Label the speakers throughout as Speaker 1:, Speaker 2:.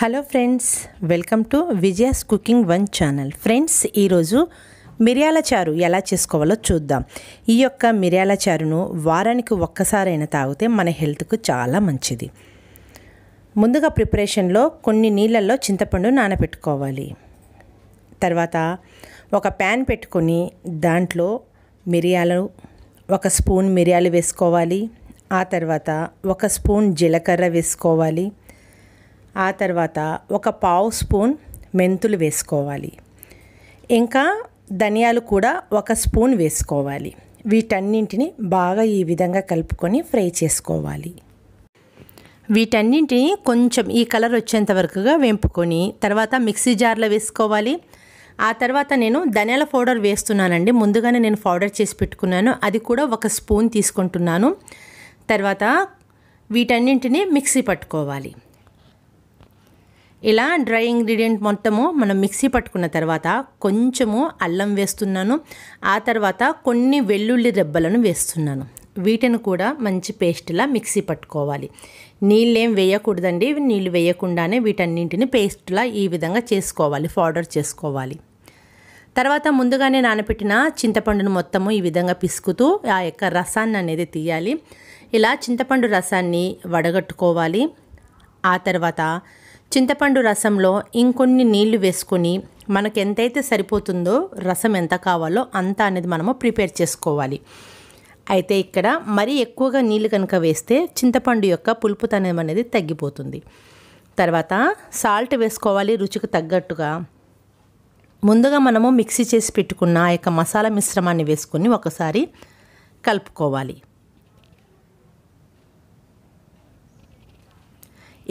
Speaker 1: hello friends welcome to Vijaya's cooking one channel friends ఈరోజు మిరియాల చారు ఎలా చేసుకోవాలో చూద్దాం ఈ యొక్క మిరియాల చారును వారానికి ఒక్కసారైనా తాగితే మన హెల్త్కు చాలా మంచిది ముందుగా ప్రిపరేషన్లో కొన్ని నీళ్ళల్లో చింతపండు నానబెట్టుకోవాలి తర్వాత ఒక ప్యాన్ పెట్టుకొని దాంట్లో మిరియాలు ఒక స్పూన్ మిరియాలు వేసుకోవాలి ఆ తర్వాత ఒక స్పూన్ జీలకర్ర వేసుకోవాలి ఆ తర్వాత ఒక పావు స్పూన్ మెంతులు వేసుకోవాలి ఇంకా ధనియాలు కూడా ఒక స్పూన్ వేసుకోవాలి వీటన్నింటిని బాగా ఈ విధంగా కలుపుకొని ఫ్రై చేసుకోవాలి వీటన్నింటిని కొంచెం ఈ కలర్ వచ్చేంత వరకుగా వేంపుకొని తర్వాత మిక్సీ జార్లో వేసుకోవాలి ఆ తర్వాత నేను ధనియాల పౌడర్ వేస్తున్నానండి ముందుగానే నేను పౌడర్ చేసి పెట్టుకున్నాను అది కూడా ఒక స్పూన్ తీసుకుంటున్నాను తర్వాత వీటన్నింటినీ మిక్సీ పట్టుకోవాలి ఇలా డ్రై ఇంగ్రీడియంట్ మొత్తము మనం మిక్సీ పట్టుకున్న తర్వాత కొంచెము అల్లం వేస్తున్నాను ఆ తర్వాత కొన్ని వెల్లుల్లి రెబ్బలను వేస్తున్నాను వీటిని కూడా మంచి పేస్ట్లా మిక్సీ పట్టుకోవాలి నీళ్ళేం వేయకూడదండి నీళ్ళు వేయకుండానే వీటన్నింటిని పేస్ట్లా ఈ విధంగా చేసుకోవాలి పౌడర్ చేసుకోవాలి తర్వాత ముందుగానే నానబెట్టిన చింతపండును మొత్తము ఈ విధంగా పిసుకుతూ ఆ యొక్క రసాన్ని అనేది తీయాలి ఇలా చింతపండు రసాన్ని వడగట్టుకోవాలి ఆ తర్వాత చింతపండు రసంలో ఇంకొన్ని నీళ్లు వేసుకొని మనకు ఎంతైతే సరిపోతుందో రసం ఎంత కావాలో అంత అనేది మనము ప్రిపేర్ చేసుకోవాలి అయితే ఇక్కడ మరీ ఎక్కువగా నీళ్లు కనుక వేస్తే చింతపండు యొక్క పులుపుతనం అనేది తగ్గిపోతుంది తర్వాత సాల్ట్ వేసుకోవాలి రుచికి తగ్గట్టుగా ముందుగా మనము మిక్సీ చేసి పెట్టుకున్న ఆ యొక్క మసాలా మిశ్రమాన్ని వేసుకొని ఒకసారి కలుపుకోవాలి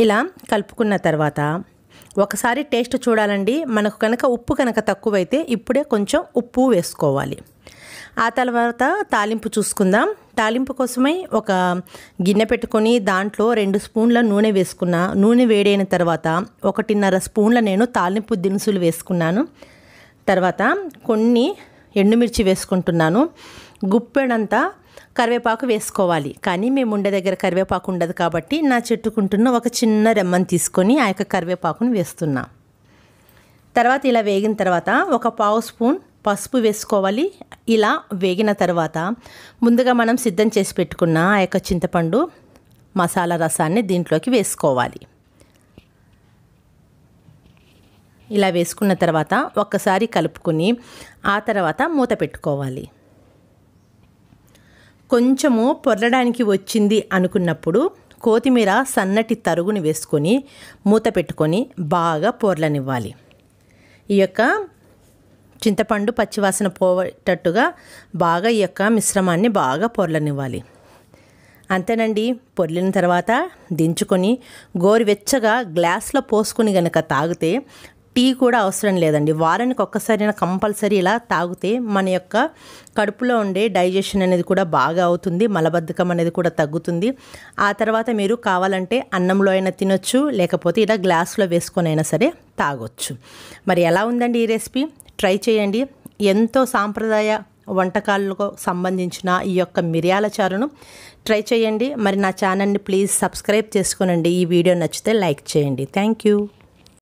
Speaker 1: ఇలా కలుపుకున్న తర్వాత ఒకసారి టేస్ట్ చూడాలండి మనకు కనుక ఉప్పు కనుక తక్కువైతే ఇప్పుడే కొంచెం ఉప్పు వేసుకోవాలి ఆ తర్వాత తాలింపు చూసుకుందాం తాలింపు కోసమై ఒక గిన్నె పెట్టుకొని దాంట్లో రెండు స్పూన్ల నూనె వేసుకున్న నూనె వేడైన తర్వాత ఒకటిన్నర స్పూన్ల నేను తాలింపు దినుసులు వేసుకున్నాను తర్వాత కొన్ని ఎండుమిర్చి వేసుకుంటున్నాను గుప్పెడంతా కరివేపాకు వేసుకోవాలి కానీ మేము ఉండే దగ్గర కరివేపాకు ఉండదు కాబట్టి నా చెట్టుకుంటున్న ఒక చిన్న రెమ్మను తీసుకొని ఆ యొక్క కరివేపాకును వేస్తున్నా తర్వాత ఇలా వేగిన తర్వాత ఒక పావు స్పూన్ పసుపు వేసుకోవాలి ఇలా వేగిన తర్వాత ముందుగా మనం సిద్ధం చేసి పెట్టుకున్న ఆ యొక్క చింతపండు మసాలా రసాన్ని దీంట్లోకి వేసుకోవాలి ఇలా వేసుకున్న తర్వాత ఒక్కసారి కలుపుకుని ఆ తర్వాత మూత పెట్టుకోవాలి కొంచెము పొర్లడానికి వచ్చింది అనుకున్నప్పుడు కొత్తిమీర సన్నటి తరుగుని వేసుకొని మూత పెట్టుకొని బాగా పొర్లనివ్వాలి ఈ యొక్క చింతపండు పచ్చివాసన పోవేటట్టుగా బాగా ఈ యొక్క మిశ్రమాన్ని బాగా పొర్లనివ్వాలి అంతేనండి పొర్లిన తర్వాత దించుకొని గోరువెచ్చగా గ్లాస్లో పోసుకొని గనక తాగితే టీ కూడా అవసరం లేదండి వారానికి ఒక్కసారైనా కంపల్సరీ ఇలా తాగితే మన యొక్క కడుపులో ఉండే డైజెషన్ అనేది కూడా బాగా అవుతుంది మలబద్ధకం అనేది కూడా తగ్గుతుంది ఆ తర్వాత మీరు కావాలంటే అన్నంలో అయినా తినొచ్చు లేకపోతే ఇలా గ్లాస్లో వేసుకొని అయినా సరే తాగొచ్చు మరి ఎలా ఉందండి ఈ రెసిపీ ట్రై చేయండి ఎంతో సాంప్రదాయ వంటకాలకు సంబంధించిన ఈ యొక్క మిరియాల చారును ట్రై చేయండి మరి నా ఛానల్ని ప్లీజ్ సబ్స్క్రైబ్ చేసుకోనండి ఈ వీడియో నచ్చితే లైక్ చేయండి థ్యాంక్ యూ